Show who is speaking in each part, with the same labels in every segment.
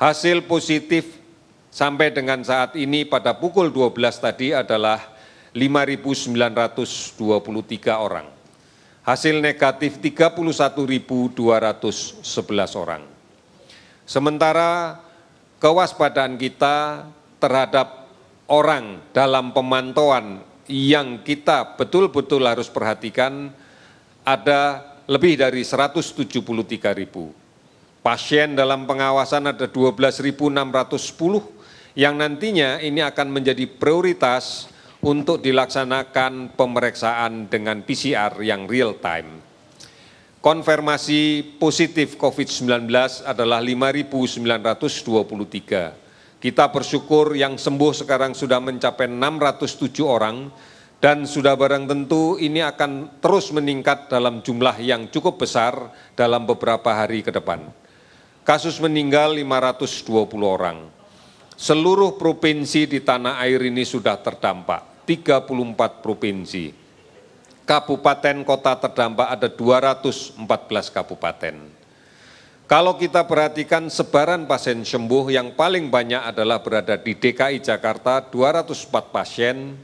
Speaker 1: hasil positif sampai dengan saat ini pada pukul 12 tadi adalah 5.923 orang. Hasil negatif 31.211 orang. Sementara kewaspadaan kita terhadap orang dalam pemantauan yang kita betul-betul harus perhatikan ada lebih dari 173 ribu. Pasien dalam pengawasan ada 12.610 yang nantinya ini akan menjadi prioritas untuk dilaksanakan pemeriksaan dengan PCR yang real time. Konfirmasi positif COVID-19 adalah 5.923. Kita bersyukur yang sembuh sekarang sudah mencapai 607 orang dan sudah barang tentu ini akan terus meningkat dalam jumlah yang cukup besar dalam beberapa hari ke depan. Kasus meninggal 520 orang. Seluruh provinsi di tanah air ini sudah terdampak, 34 provinsi. Kabupaten kota terdampak ada 214 kabupaten. Kalau kita perhatikan sebaran pasien sembuh yang paling banyak adalah berada di DKI Jakarta 204 pasien,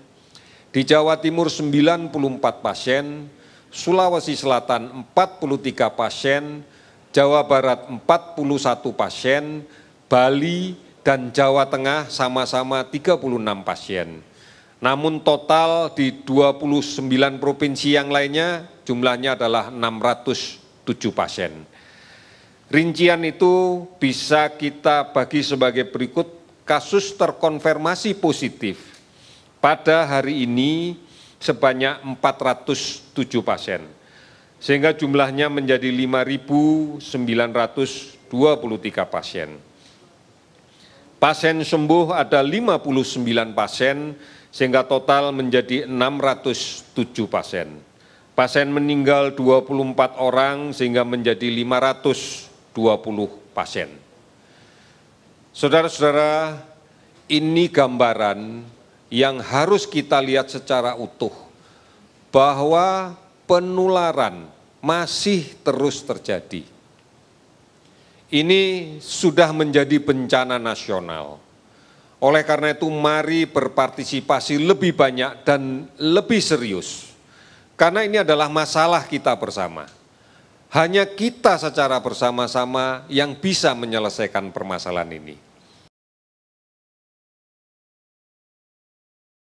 Speaker 1: di Jawa Timur 94 pasien, Sulawesi Selatan 43 pasien, Jawa Barat 41 pasien, Bali dan Jawa Tengah sama-sama 36 pasien. Namun total di 29 provinsi yang lainnya jumlahnya adalah 607 pasien. Rincian itu bisa kita bagi sebagai berikut kasus terkonfirmasi positif pada hari ini sebanyak 407 pasien sehingga jumlahnya menjadi 5.923 pasien. Pasien sembuh ada 59 pasien, sehingga total menjadi 607 pasien. Pasien meninggal 24 orang, sehingga menjadi 520 pasien. Saudara-saudara, ini gambaran yang harus kita lihat secara utuh, bahwa penularan masih terus terjadi. Ini sudah menjadi bencana nasional. Oleh karena itu, mari berpartisipasi lebih banyak dan lebih serius, karena ini adalah masalah kita bersama. Hanya kita secara bersama-sama yang bisa menyelesaikan permasalahan ini.